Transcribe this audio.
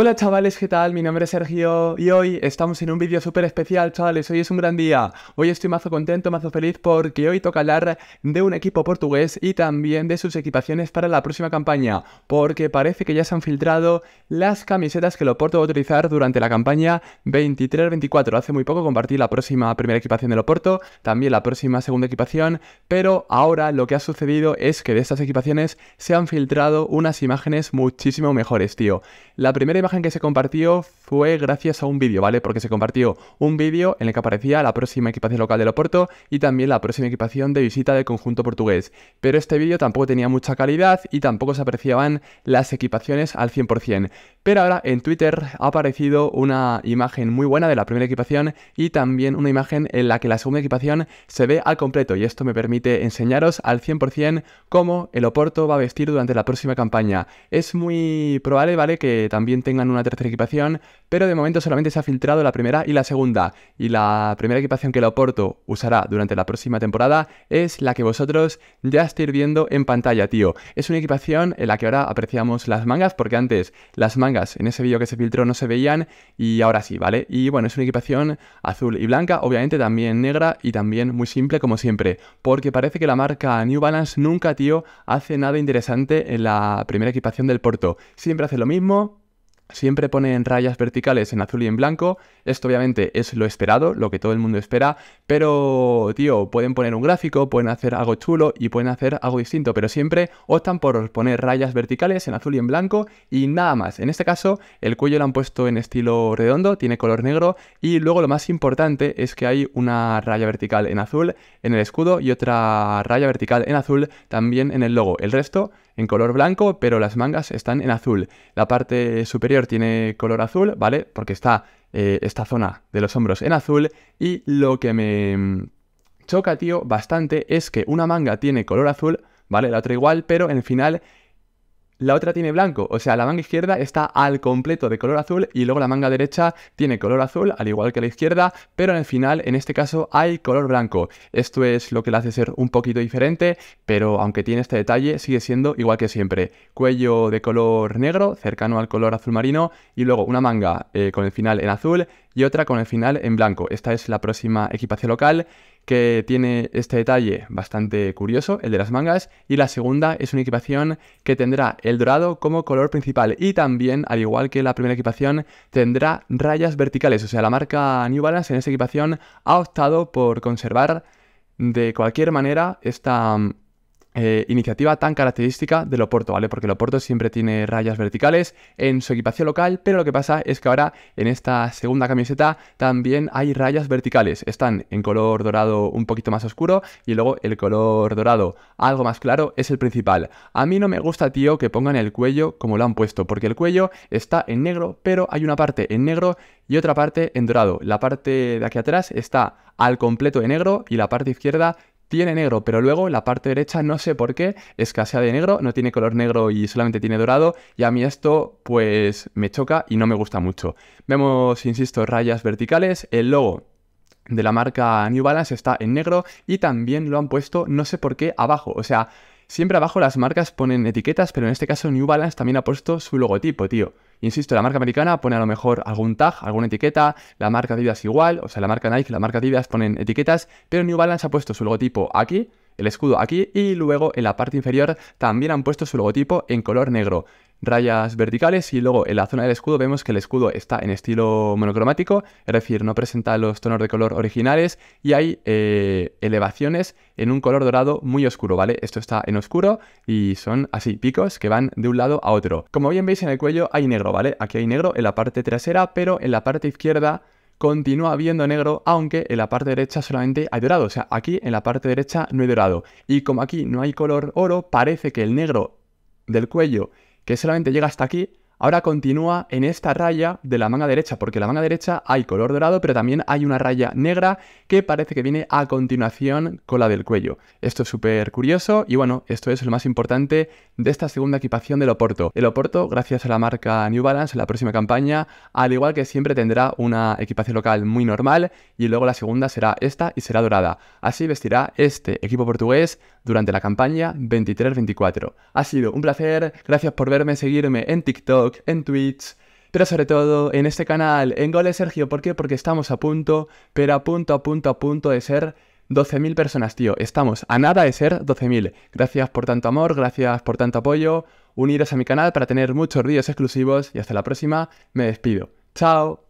Hola chavales, ¿qué tal? Mi nombre es Sergio y hoy estamos en un vídeo súper especial, chavales. Hoy es un gran día. Hoy estoy mazo contento, mazo feliz porque hoy toca hablar de un equipo portugués y también de sus equipaciones para la próxima campaña, porque parece que ya se han filtrado las camisetas que lo Porto va a utilizar durante la campaña 23-24. Hace muy poco compartí la próxima primera equipación del Loporto, también la próxima segunda equipación, pero ahora lo que ha sucedido es que de estas equipaciones se han filtrado unas imágenes muchísimo mejores, tío. La primera imagen que se compartió fue gracias a un vídeo, ¿vale? Porque se compartió un vídeo en el que aparecía la próxima equipación local del Oporto y también la próxima equipación de visita del conjunto portugués. Pero este vídeo tampoco tenía mucha calidad y tampoco se apreciaban las equipaciones al 100%. Pero ahora en Twitter ha aparecido una imagen muy buena de la primera equipación y también una imagen en la que la segunda equipación se ve al completo y esto me permite enseñaros al 100% cómo el Oporto va a vestir durante la próxima campaña. Es muy probable, ¿vale? Que también tengan una tercera equipación, pero de momento solamente se ha filtrado la primera y la segunda, y la primera equipación que el Oporto usará durante la próxima temporada es la que vosotros ya estáis viendo en pantalla, tío. Es una equipación en la que ahora apreciamos las mangas, porque antes las mangas en ese vídeo que se filtró no se veían, y ahora sí, ¿vale? Y bueno, es una equipación azul y blanca, obviamente también negra y también muy simple como siempre, porque parece que la marca New Balance nunca, tío, hace nada interesante en la primera equipación del Porto. Siempre hace lo mismo, Siempre ponen rayas verticales en azul y en blanco. Esto obviamente es lo esperado, lo que todo el mundo espera. Pero, tío, pueden poner un gráfico, pueden hacer algo chulo y pueden hacer algo distinto. Pero siempre optan por poner rayas verticales en azul y en blanco y nada más. En este caso, el cuello lo han puesto en estilo redondo, tiene color negro. Y luego lo más importante es que hay una raya vertical en azul en el escudo y otra raya vertical en azul también en el logo. El resto en color blanco, pero las mangas están en azul. La parte superior tiene color azul, ¿vale? Porque está eh, esta zona de los hombros en azul. Y lo que me mm, choca, tío, bastante es que una manga tiene color azul, ¿vale? La otra igual, pero en el final la otra tiene blanco, o sea, la manga izquierda está al completo de color azul y luego la manga derecha tiene color azul, al igual que la izquierda, pero en el final, en este caso, hay color blanco. Esto es lo que la hace ser un poquito diferente, pero aunque tiene este detalle, sigue siendo igual que siempre. Cuello de color negro, cercano al color azul marino, y luego una manga eh, con el final en azul y otra con el final en blanco. Esta es la próxima equipación local que tiene este detalle bastante curioso, el de las mangas, y la segunda es una equipación que tendrá el dorado como color principal y también, al igual que la primera equipación, tendrá rayas verticales, o sea, la marca New Balance en esta equipación ha optado por conservar de cualquier manera esta eh, iniciativa tan característica de Loporto ¿vale? Porque el Oporto siempre tiene rayas verticales en su equipación local, pero lo que pasa es que ahora en esta segunda camiseta también hay rayas verticales. Están en color dorado un poquito más oscuro y luego el color dorado algo más claro es el principal. A mí no me gusta, tío, que pongan el cuello como lo han puesto, porque el cuello está en negro, pero hay una parte en negro y otra parte en dorado. La parte de aquí atrás está al completo en negro y la parte izquierda tiene negro, pero luego la parte derecha, no sé por qué, escasea de negro, no tiene color negro y solamente tiene dorado, y a mí esto pues me choca y no me gusta mucho. Vemos, insisto, rayas verticales, el logo de la marca New Balance está en negro y también lo han puesto, no sé por qué, abajo, o sea... Siempre abajo las marcas ponen etiquetas, pero en este caso New Balance también ha puesto su logotipo, tío. Insisto, la marca americana pone a lo mejor algún tag, alguna etiqueta, la marca Adidas igual, o sea, la marca Nike, la marca Adidas ponen etiquetas, pero New Balance ha puesto su logotipo aquí, el escudo aquí y luego en la parte inferior también han puesto su logotipo en color negro rayas verticales y luego en la zona del escudo vemos que el escudo está en estilo monocromático, es decir, no presenta los tonos de color originales y hay eh, elevaciones en un color dorado muy oscuro, ¿vale? Esto está en oscuro y son así, picos que van de un lado a otro. Como bien veis en el cuello hay negro, ¿vale? Aquí hay negro en la parte trasera, pero en la parte izquierda continúa viendo negro, aunque en la parte derecha solamente hay dorado. O sea, aquí en la parte derecha no hay dorado. Y como aquí no hay color oro, parece que el negro del cuello que solamente llega hasta aquí Ahora continúa en esta raya de la manga derecha, porque la manga derecha hay color dorado, pero también hay una raya negra que parece que viene a continuación con la del cuello. Esto es súper curioso y bueno, esto es lo más importante de esta segunda equipación del Oporto. El Oporto, gracias a la marca New Balance, en la próxima campaña, al igual que siempre tendrá una equipación local muy normal y luego la segunda será esta y será dorada. Así vestirá este equipo portugués durante la campaña 23-24. Ha sido un placer, gracias por verme, seguirme en TikTok en Twitch, pero sobre todo en este canal, en Goles Sergio. ¿Por qué? Porque estamos a punto, pero a punto, a punto, a punto de ser 12.000 personas, tío. Estamos a nada de ser 12.000. Gracias por tanto amor, gracias por tanto apoyo. Uniros a mi canal para tener muchos vídeos exclusivos y hasta la próxima. Me despido. Chao.